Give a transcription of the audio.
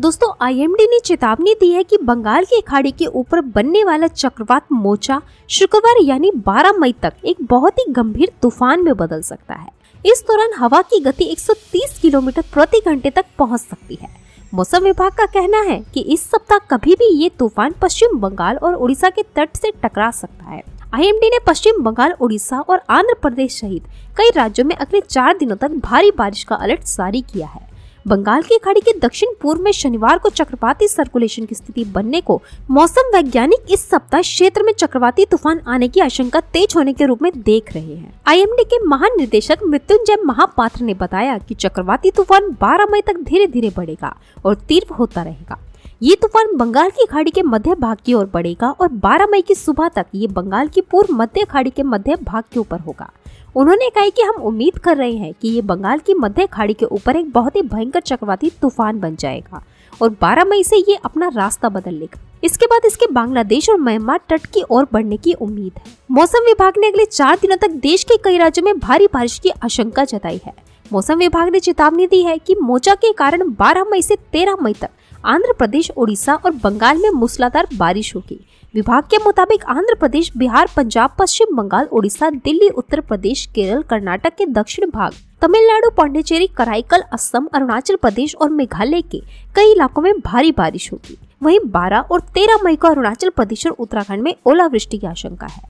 दोस्तों आईएमडी ने चेतावनी दी है कि बंगाल की खाड़ी के ऊपर बनने वाला चक्रवात मोचा शुक्रवार यानी 12 मई तक एक बहुत ही गंभीर तूफान में बदल सकता है इस दौरान हवा की गति 130 किलोमीटर प्रति घंटे तक पहुंच सकती है मौसम विभाग का कहना है कि इस सप्ताह कभी भी ये तूफान पश्चिम बंगाल और उड़ीसा के तट से टकरा सकता है आईएमडी ने पश्चिम बंगाल उड़ीसा और आंध्र प्रदेश सहित कई राज्यों में अगले चार दिनों तक भारी बारिश का अलर्ट जारी किया है बंगाल की खाड़ी के दक्षिण पूर्व में शनिवार को चक्रवाती सर्कुलेशन की स्थिति बनने को मौसम वैज्ञानिक इस सप्ताह क्षेत्र में चक्रवाती तूफान आने की आशंका तेज होने के रूप में देख रहे हैं आईएमडी के महानिदेशक मृत्युंजय महापात्र ने बताया कि चक्रवाती तूफान 12 मई तक धीरे धीरे बढ़ेगा और तीव्र होता रहेगा ये तूफान बंगाल की खाड़ी के मध्य भाग की ओर बढ़ेगा और 12 मई की सुबह तक ये बंगाल की पूर्व मध्य खाड़ी के मध्य भाग के ऊपर होगा उन्होंने कहा कि हम उम्मीद कर रहे हैं कि ये बंगाल की मध्य खाड़ी के ऊपर एक बहुत ही भयंकर चक्रवाती तूफान बन जाएगा और 12 मई से ये अपना रास्ता बदल लेगा इसके बाद इसके बांग्लादेश और म्यांमार तट की ओर बढ़ने की उम्मीद है मौसम विभाग ने अगले चार दिनों तक देश के कई राज्यों में भारी बारिश की आशंका जताई है मौसम विभाग ने चेतावनी दी है कि मोचा के कारण 12 मई से 13 मई तक आंध्र प्रदेश उड़ीसा और बंगाल में मूसलाधार बारिश होगी विभाग के मुताबिक आंध्र प्रदेश बिहार पंजाब पश्चिम बंगाल उड़ीसा दिल्ली उत्तर प्रदेश केरल कर्नाटक के दक्षिण भाग तमिलनाडु पाण्डिचेरी कराईकल असम अरुणाचल प्रदेश और मेघालय के कई इलाकों में भारी बारिश होगी वहीं 12 और 13 मई को अरुणाचल प्रदेश और उत्तराखंड में ओलावृष्टि की आशंका है